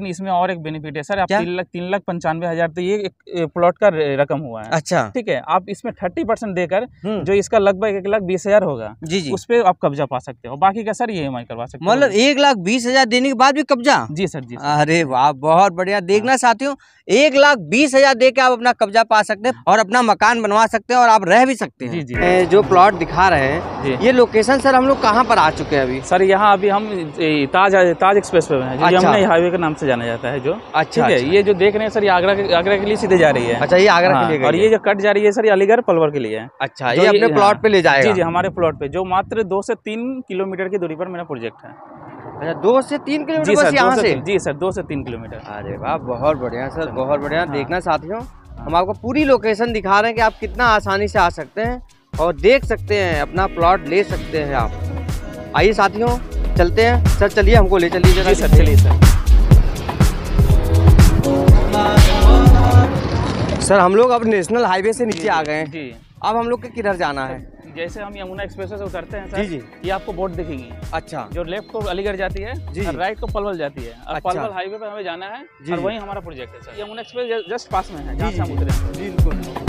लेकिन इसमें और एक बेनिफिट है सर आप तीन लाख तीन लाख पंचानवे हजार तो ये एक प्लॉट का रकम हुआ है अच्छा ठीक है आप इसमें थर्टी परसेंट देकर हम्म। जो इसका लगभग एक लाख बीस हजार होगा जी जी उस पर आप कब्जा पा सकते हो बाकी का सर ये करवा सकते मतलब एक लाख बीस हजार देने के बाद भी कब्जा जी सर जी अरे वाह बहुत बढ़िया देखना हाँ। साथियों एक लाख बीस हजार दे के आप अपना कब्जा पा सकते हैं हाँ। और अपना मकान बनवा सकते हैं और आप रह भी सकते हैं जी जी जो प्लॉट दिखा रहे हैं ये लोकेशन सर हम लोग कहाँ पर आ चुके हैं अभी सर यहाँ अभी हम ताज ताज एक्सप्रेस वे हैं हमने अच्छा। हाईवे के नाम से जाना जाता है जो अच्छा है अच्छा। ये जो देख रहे हैं सर ये आगरा आगरा के लिए सीधे जा रही है अच्छा ये आगरा के हाँ, लिए और ये जो कट जा रही है सर अलीगढ़ पलवर के लिए अच्छा ये अपने हाँ। प्लॉट पे ले जाए जी जी हमारे प्लॉट पे जो मात्र दो से तीन किलोमीटर की दूरी पर मेरा प्रोजेक्ट है अच्छा दो से तीन किलोमीटर बस यहाँ से जी सर दो से तीन किलोमीटर अरे वाह बहुत बढ़िया सर बहुत बढ़िया हाँ। देखना साथियों हाँ। हम आपको पूरी लोकेशन दिखा रहे हैं कि आप कितना आसानी से आ सकते हैं और देख सकते हैं अपना प्लॉट ले सकते हैं आप आइए साथियों चलते हैं सर चलिए हमको ले चलिए सर चलिए सर सर हम लोग अब नेशनल हाईवे से नीचे आ गए हैं जी अब हम लोग के किधर जाना है जैसे हम यमुना एक्सप्रेस से उतरते हैं सर, जी जी ये आपको बोर्ड दिखेगी अच्छा जो लेफ्ट को अलीगढ़ जाती है जी और राइट को पलवल जाती है और अच्छा। पलवल हाईवे पे हमें जाना है और वही हमारा प्रोजेक्ट है सर यमुना एक्सप्रेस जस्ट पास में है जी बिल्कुल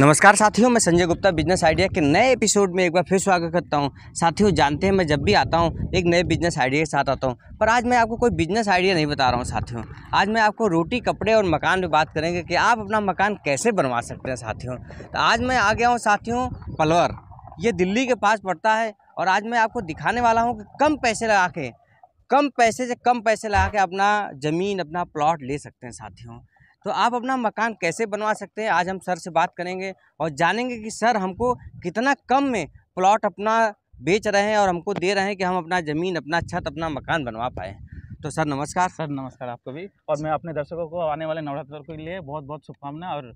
नमस्कार साथियों मैं संजय गुप्ता बिजनेस आइडिया के नए एपिसोड में एक बार फिर स्वागत करता हूं साथियों जानते हैं मैं जब भी आता हूं एक नए बिजनेस आइडिया के साथ आता हूं पर आज मैं आपको कोई बिजनेस आइडिया नहीं बता रहा हूं साथियों आज मैं आपको रोटी कपड़े और मकान में बात करेंगे कि आप अपना मकान कैसे बनवा सकते हैं साथियों तो आज मैं आ गया हूँ साथियों पलवर ये दिल्ली के पास पड़ता है और आज मैं आपको दिखाने वाला हूँ कि कम पैसे लगा के कम पैसे से कम पैसे लगा के अपना ज़मीन अपना प्लॉट ले सकते हैं साथियों तो आप अपना मकान कैसे बनवा सकते हैं आज हम सर से बात करेंगे और जानेंगे कि सर हमको कितना कम में प्लॉट अपना बेच रहे हैं और हमको दे रहे हैं कि हम अपना ज़मीन अपना छत अपना मकान बनवा पाए तो सर नमस्कार सर नमस्कार आपको भी और मैं अपने दर्शकों को आने वाले नवरात्र के लिए बहुत बहुत शुभकामना और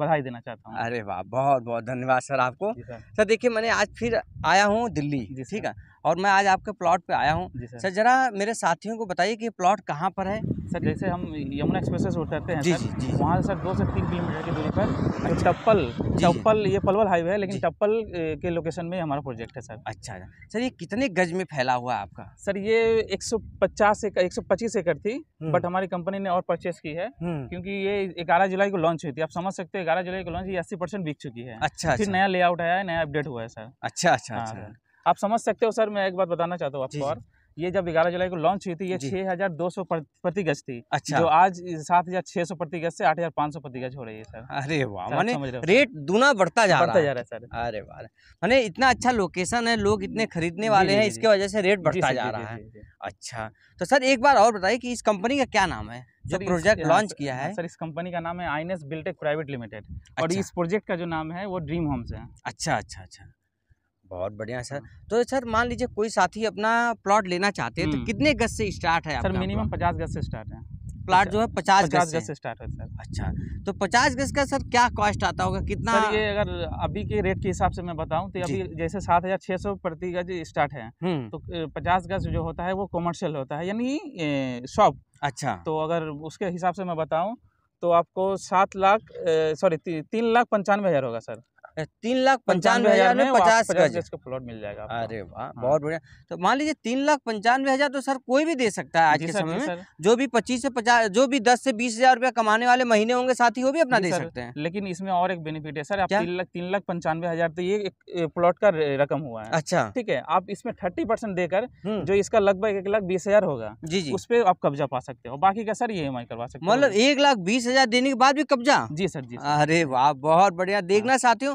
बधाई देना चाहता हूँ अरे वाह बहुत बहुत धन्यवाद सर आपको सर, सर देखिए मैंने आज फिर आया हूँ दिल्ली ठीक है और मैं आज आपके प्लॉट पे आया हूँ सर जरा मेरे साथियों को बताइए कि प्लॉट कहाँ पर है सर जैसे हम यमुना एक्सप्रेस से उतरते हैं जी सर, जी, जी वहाँ से सर दो से तीन किलोमीटर की दूरी पर अच्छा। टप्पल टप्पल ये पलवल हाईवे है लेकिन टप्पल के लोकेशन में हमारा प्रोजेक्ट है सर अच्छा, अच्छा सर ये कितने गज में फैला हुआ है आपका सर ये 150 एकड़ 125 एकड़ थी हम्म। बट हमारी कंपनी ने और परचेस की है हम्म। क्योंकि ये ग्यारह जुलाई को लॉन्च हुई थी आप समझ सकते हैं ग्यारह जुलाई को लॉन्च ये अस्सी बिक चुकी है अच्छा फिर अच्छा। नया लेआउट आया है नया अपडेट हुआ है सर अच्छा अच्छा हाँ, आप समझ सकते हो सर मैं एक बात बताना चाहता हूँ आपको और ये जब ग्यारह जुलाई को लॉन्च हुई थी ये छह हजार दो सौ प्रति गज थी अच्छा जो आज सात हजार छह सौ प्रति गज से आठ हजार पाँच सौ प्रति गज हो रही है सर अरे वाह माने रेट दुना बढ़ता जा बढ़ता जा रहा है सर अरे वाह माने इतना अच्छा लोकेशन है लोग इतने खरीदने वाले हैं इसके वजह से रेट बढ़ता जा रहा है अच्छा तो सर एक बार और बताइए की इस कंपनी का क्या नाम है जो प्रोजेक्ट लॉन्च हाँ, किया हाँ, है सर इस कंपनी का नाम है आईनेस बिल्टेक प्राइवेट लिमिटेड और अच्छा। इस प्रोजेक्ट का जो नाम है वो ड्रीम होम्स है अच्छा अच्छा अच्छा बहुत बढ़िया सर हाँ। तो सर मान लीजिए कोई साथी अपना प्लॉट लेना चाहते हैं तो हम्म। कितने गज से स्टार्ट है सर मिनिमम पचास गज से स्टार्ट है प्लाट अच्छा। जो है पचास गज से स्टार्ट है सर अच्छा तो पचास गज का सर क्या कॉस्ट आता होगा कितना सर ये अगर अभी के रेट के हिसाब से मैं बताऊं तो अभी जैसे सात हजार छह सौ प्रति गज स्टार्ट है हम्म। तो पचास गज जो होता है वो कॉमर्शियल होता है यानी शॉप अच्छा तो अगर उसके हिसाब से मैं बताऊँ तो आपको सात लाख सॉरी तीन लाख पंचानवे हजार होगा सर तीन लाख पंचानवे हजार में पचास गज प्लॉट मिल जाएगा अरे वाह हाँ। बहुत बढ़िया तो मान लीजिए तीन लाख पंचानवे हजार तो सर कोई भी दे सकता है आज के समय में जो भी पच्चीस से पचास जो भी दस से बीस हजार रुपया कमाने वाले महीने होंगे साथ ही वो भी अपना दे सकते हैं लेकिन इसमें और एक बेनिफिट है सर तीन लाख तीन लाख पंचानवे हजार तो ये प्लॉट का रकम हुआ है अच्छा ठीक है आप इसमें थर्टी परसेंट देकर हम्म। जो इसका लगभग एक लाख बीस हजार होगा जी जी उस पर आप कब्जा पा सकते हो बाकी का सर ये करवा सकते मतलब एक लाख बीस हजार देने के बाद भी कब्जा जी सर जी अरे वाह बहुत बढ़िया देखना हाँ। साथियों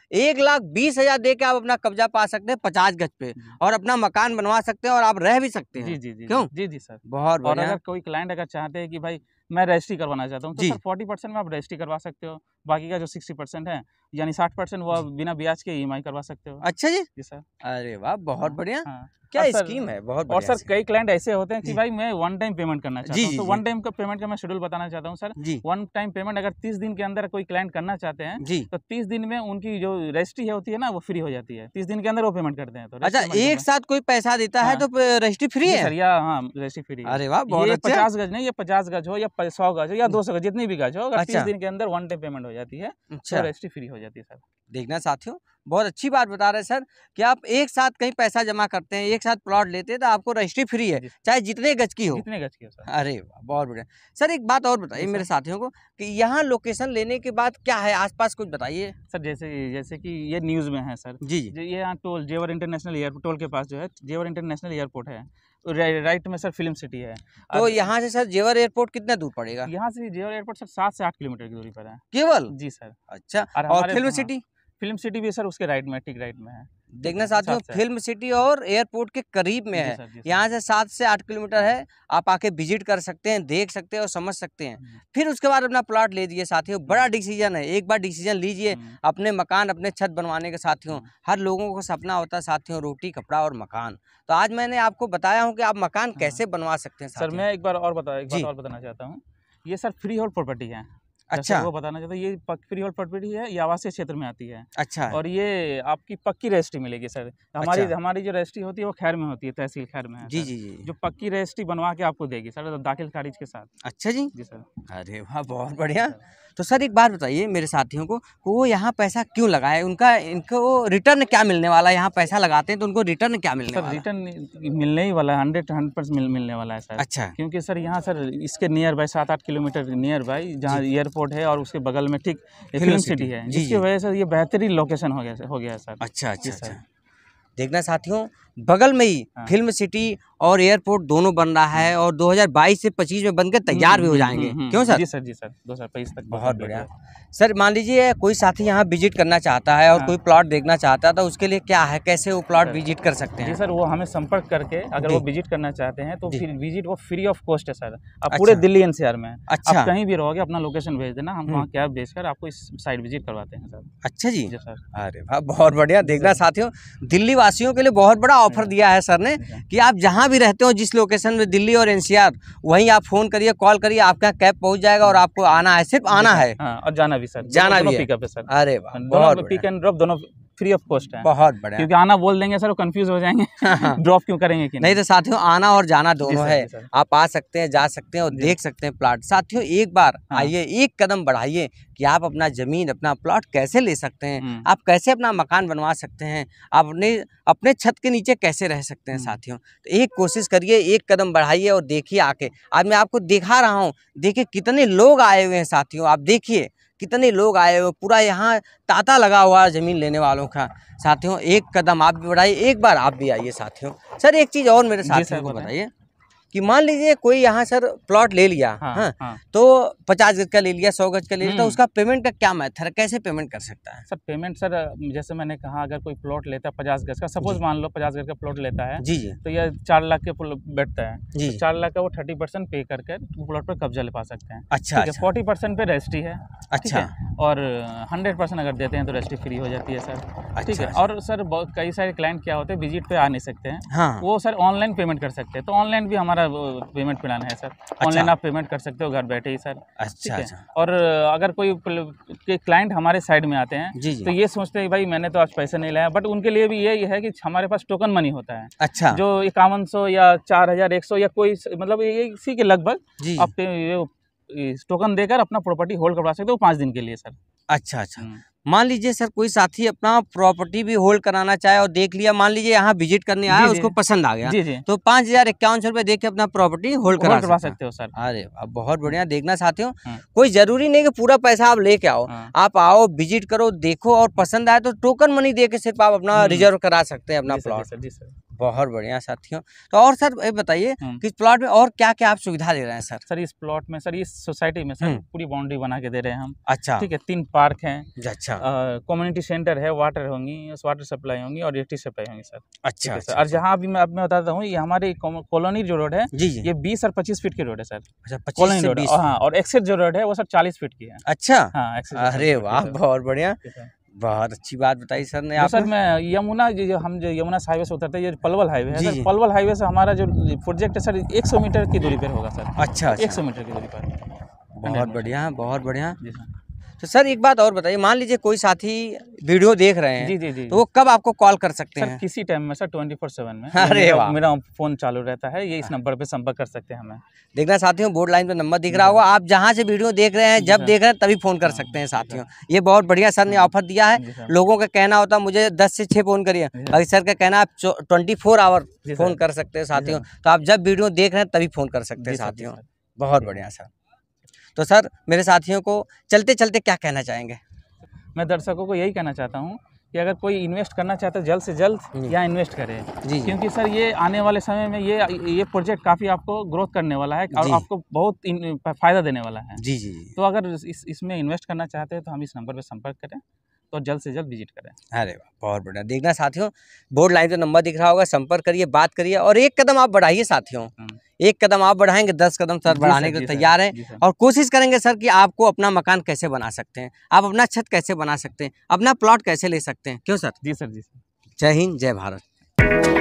एक लाख बीस हजार दे के आप अपना कब्जा पा सकते हैं पचास गज पे और अपना मकान बनवा सकते हैं और आप रह भी सकते हैं जी जी जी क्यों जी जी सर बहुत और अगर कोई क्लाइंट अगर चाहते हैं कि भाई मैं रजिस्ट्री करवाना चाहता हूँ तो जी फोर्टी परसेंट में आप रजिस्ट्री करवा सकते हो बाकी का जो सिक्सटी परसेंट है यानी साठ परसेंट वो बिना ब्याज के ई e करवा सकते हो अच्छा जी जी सर अरे वाह बहुत हाँ, बढ़िया हाँ। क्या स्कीम है बहुत और सर कई क्लाइंट ऐसे होते हैं कि भाई मैं वन टाइम पेमेंट करना चाहता हूँ तो वन टाइम का पेमेंट का मैं शेड्यूल बताना चाहता हूँ सर वन टाइम पेमेंट अगर तीस दिन के अंदर कोई क्लाइंट करना चाहते हैं तो तीस दिन में उनकी जो रजिस्ट्री होती है ना वो फ्री हो जाती है तीस दिन के अंदर वो पेमेंट करते हैं तो अच्छा एक साथ कोई पैसा देता हाँ। तो है तो रजिस्ट्री फ्री है या हाँ रजिस्ट्री फ्री अरे वाह अच्छा। पचास गज नहीं ये पचास गज हो या सौ गज हो या दो सौ गज जितनी भी गज हो अगर तीस अच्छा। दिन के अंदर वन टाइम पेमेंट हो जाती है तो अच्छा। रजिस्ट्री फ्री हो जाती है सर देखना साथियों बहुत अच्छी बात बता रहे हैं सर कि आप एक साथ कहीं पैसा जमा करते हैं एक साथ प्लॉट लेते हैं तो आपको रजिस्ट्री फ्री है चाहे जितने गज की हो जितने गज की हो सर अरे बहुत बढ़िया सर एक बात और बताइए मेरे साथियों को कि यहाँ लोकेशन लेने के बाद क्या है आसपास कुछ बताइए सर जैसे जैसे कि ये न्यूज़ में है सर जी जी ये यहाँ टोल जेवर इंटरनेशनल एयरपोर्ट टोल के पास जो है जेवर इंटरनेशनल एयरपोर्ट है तो राइट में सर फिल्म सिटी है तो यहाँ से सर जेवर एयरपोर्ट कितना दूर पड़ेगा यहाँ से जेवर एयरपोर्ट सर सात से आठ किलोमीटर की दूरी पर है केवल जी सर अच्छा और, फिल्म सिटी फिल्म सिटी भी सर उसके राइट में ठीक राइट में है देखना साथियों फिल्म सिटी और एयरपोर्ट के करीब में है यहाँ से सात से आठ किलोमीटर है आप आके विजिट कर सकते हैं देख सकते हैं और समझ सकते हैं फिर उसके बाद अपना प्लॉट ले लीजिए साथियों बड़ा डिसीजन है एक बार डिसीजन लीजिए हम्म। अपने मकान अपने छत बनवाने के साथियों हम्म। हर लोगों का सपना होता है साथियों रोटी कपड़ा और मकान तो आज मैंने आपको बताया हूँ कि आप मकान हाँ। कैसे बनवा सकते हैं सर मैं एक बार और बता बताना चाहता हूँ ये सर फ्री होल्ड प्रॉपर्टी है अच्छा वो बताना चाहता हूँ ये प्री और प्रॉपर्टी है ये आवासीय क्षेत्र में आती है अच्छा और ये आपकी पक्की रजिस्ट्री मिलेगी सर हमारी अच्छा। हमारी जो रजिस्ट्री होती है वो खैर में होती है तहसील खैर में जी जी जी जो पक्की रजिस्ट्री बनवा के आपको देगी सर दाखिल खारिज के साथ अच्छा जी जी सर अरे वाह बहुत बढ़िया तो सर एक बात बताइए मेरे साथियों को वो यहाँ पैसा क्यों लगाए उनका इनको रिटर्न क्या मिलने वाला है यहाँ पैसा लगाते हैं तो उनको रिटर्न क्या मिलने सर, रिटर्न मिलने ही वाला है हंड्रेड हंड्रेड परसेंट मिलने वाला है सर अच्छा क्योंकि सर यहाँ सर इसके नियर बाई सात आठ किलोमीटर नियर बाई जहाँ एयरपोर्ट है और उसके बगल में ठीक फिल्म सिटी है जिसकी वजह से ये बेहतरीन लोकेशन हो गया हो गया सर अच्छा अच्छा, अच्छा। देखना साथियों बगल में ही हाँ। फिल्म सिटी और एयरपोर्ट दोनों बन रहा है और 2022 से 25 में बनकर तैयार भी हो हम्म, जाएंगे हम्म, क्यों हम्म, सर जी सर जी सर दो तक बहुत बढ़िया सर मान लीजिए कोई साथी यहाँ विजिट करना चाहता है और हाँ। कोई प्लॉट देखना चाहता है तो उसके लिए क्या है कैसे वो प्लॉट विजिट कर सकते हैं जी सर वो हमें संपर्क करके अगर वो विजिट करना चाहते हैं तो फिर विजिट वो फ्री ऑफ कॉस्ट है सर आप पूरे अच्छा। दिल्ली एनसीआर में अच्छा कहीं भी रहोगे अपना लोकेशन भेज देना हम वहाँ कैब भेज आपको इस साइड विजिट करवाते हैं सर अच्छा जी सर अरे बहुत बढ़िया देख रहे साथियों दिल्ली वासियों के लिए बहुत बड़ा ऑफर दिया है सर ने अच्छा। कि आप जहाँ भी रहते हो जिस लोकेशन में दिल्ली और एनसीआर वहीं आप फोन करिए कॉल करिए आपके यहाँ कैब पहुँच जाएगा और आपको आना है सिर्फ आना है हाँ, और जाना भी सर जाना भी पिकअप है सर अरे पिक एंड ड्रॉप दोनों फ्री ऑफ कॉस्ट है बहुत बढ़िया क्योंकि आना बोल देंगे सर वो कंफ्यूज हो जाएंगे ड्रॉप हाँ, हाँ। क्यों करेंगे कि नहीं, नहीं तो साथियों आना और जाना दोनों है आप आ सकते हैं जा सकते हैं और देख सकते हैं प्लाट साथियों एक बार हाँ। आइए एक कदम बढ़ाइए कि आप अपना ज़मीन अपना प्लॉट कैसे ले सकते हैं हम्म। आप कैसे अपना मकान बनवा सकते हैं आप अपने अपने छत के नीचे कैसे रह सकते हैं हम्म। साथियों तो एक कोशिश करिए एक कदम बढ़ाइए और देखिए आके आज मैं आपको दिखा रहा हूँ देखिए कितने लोग आए हुए हैं साथियों आप देखिए कितने लोग आए हुए पूरा यहाँ तांता लगा हुआ है ज़मीन लेने वालों का साथियों एक कदम आप भी बढ़ाइए एक बार आप भी आइए साथियों सर एक चीज़ और मेरे साथियों को बताइए कि मान लीजिए कोई यहाँ सर प्लॉट ले लिया हाँ, हाँ, हाँ। तो पचास गज का ले लिया सौ गज का ले लिया तो हम्म। उसका पेमेंट का क्या मैथड कैसे पेमेंट कर सकता है सर पेमेंट सर जैसे मैंने कहा अगर कोई प्लॉट लेता है पचास गज का सपोज मान लो पचास गज का प्लॉट लेता है जी जी तो यह चार लाख के बैठता है तो जी चार लाख का वो थर्टी परसेंट पे करके प्लॉट पर कब्जा ले पा सकते हैं अच्छा फोर्टी परसेंट पे रजिस्ट्री है अच्छा, अच्छा। और हंड्रेड परसेंट अगर देते हैं तो रजिस्ट्री फ्री हो जाती है सर ठीक अच्छा, है अच्छा। और सर कई सारे क्लाइंट क्या होते हैं विजिट पे आ नहीं सकते हैं हाँ। वो सर ऑनलाइन पेमेंट कर सकते हैं तो ऑनलाइन भी हमारा हमारा पेमेंट प्लान है सर ऑनलाइन अच्छा। आप पेमेंट कर सकते हो घर बैठे ही सर अच्छा, अच्छा, और अगर कोई क्लाइंट हमारे साइड में आते हैं जी जी। तो ये सोचते हैं भाई मैंने तो आज पैसे नहीं लाया बट उनके लिए भी यही है कि हमारे पास टोकन मनी होता है अच्छा जो इक्यावन या चार या कोई मतलब इसी के लगभग आप टोकन देकर अपना प्रॉपर्टी होल्ड करवा सकते हो पाँच दिन के लिए सर अच्छा अच्छा हम्म। मान लीजिए सर कोई साथी अपना प्रॉपर्टी भी होल्ड कराना चाहे और देख लिया मान लीजिए यहाँ विजिट करने आया उसको पसंद आ गया जी जी। तो पांच हजार इक्यावन सौ रुपए के अपना प्रॉपर्टी होल्ड करा, करा सकते हो सर अरे अब बहुत बढ़िया देखना चाहते हो हाँ। कोई जरूरी नहीं कि पूरा पैसा आप लेके आओ हाँ। आप आओ विजिट करो देखो और पसंद आए तो टोकन मनी दे के सिर्फ आप अपना रिजर्व हम्म। करा सकते हैं अपना प्लॉट बहुत बढ़िया साथियों तो और सर ये बताइए हम्म। कि इस प्लॉट में और क्या क्या आप सुविधा दे रहे हैं सर सर इस प्लॉट में सर इस सोसाइटी में सर हम्म। पूरी बाउंड्री बना के दे रहे हैं हम अच्छा ठीक है तीन पार्क अच्छा। है अच्छा कम्युनिटी सेंटर है वाटर होंगी वाटर सप्लाई होंगी और इलेक्ट्रिक सप्लाई होंगी सर अच्छा, अच्छा सर और जहाँ अभी मैं मैं बताता हूँ ये हमारे कॉलोनी जो रोड है ये बीस और पच्चीस फीट की रोड है सर अच्छा, कॉलोनी रोड हाँ और एक्सेट जो रोड है वो सर चालीस फीट की है अच्छा हाँ अरे वाह बहुत बढ़िया बहुत अच्छी बात बताई सर ने तो आप सर मैं यमुना जो हम जो यमुना हाईवे से उतरते हैं पलवल हाईवे है सर पलवल हाईवे से हमारा जो प्रोजेक्ट है सर 100 मीटर की दूरी पर होगा सर अच्छा, अच्छा। सौ मीटर की दूरी पर बहुत बढ़िया बहुत बढ़िया जी सर तो सर एक बात और बताइए मान लीजिए कोई साथी वीडियो देख रहे हैं जी जी जी तो वो कब आपको कॉल कर सकते हैं किसी टाइम में सर ट्वेंटी फोर सेवन में अरे मेरा फोन चालू रहता है ये इस हाँ। नंबर पर संपर्क कर सकते हैं हमें देखना साथियों बोर्ड लाइन पर नंबर दिख रहा होगा आप जहाँ से वीडियो देख रहे हैं जब देख रहे हैं तभी फोन कर हाँ, सकते हैं साथियों ये बहुत बढ़िया सर ने हाँ। ऑफर दिया है लोगों का कहना होता है मुझे दस से छः फोन करिए अभी सर का कहना आप ट्वेंटी फोर आवर फोन कर सकते हैं साथियों तो आप जब वीडियो देख रहे हैं तभी फोन कर सकते हैं साथियों बहुत बढ़िया सर तो सर मेरे साथियों को चलते चलते क्या कहना चाहेंगे मैं दर्शकों को यही कहना चाहता हूँ कि अगर कोई इन्वेस्ट करना चाहता है जल्द से जल्द या इन्वेस्ट करे जी क्योंकि सर ये आने वाले समय में ये ये प्रोजेक्ट काफ़ी आपको ग्रोथ करने वाला है और आपको बहुत फ़ायदा देने वाला है जी जी तो अगर इस इसमें इन्वेस्ट करना चाहते हैं तो हम इस नंबर पर संपर्क करें तो जल्द से जल्द विजिट करें अरे वाह बहुत बढ़िया देखना साथियों बोर्ड लाइन पे नंबर दिख रहा होगा संपर्क करिए बात करिए और एक कदम आप बढ़ाइए साथियों हाँ। एक कदम आप बढ़ाएंगे दस कदम सर बढ़ाने के लिए तैयार हैं और कोशिश करेंगे सर कि आपको अपना मकान कैसे बना सकते हैं आप अपना छत कैसे बना सकते हैं अपना प्लॉट कैसे ले सकते हैं क्यों सर जी सर जी सर जय हिंद जय भारत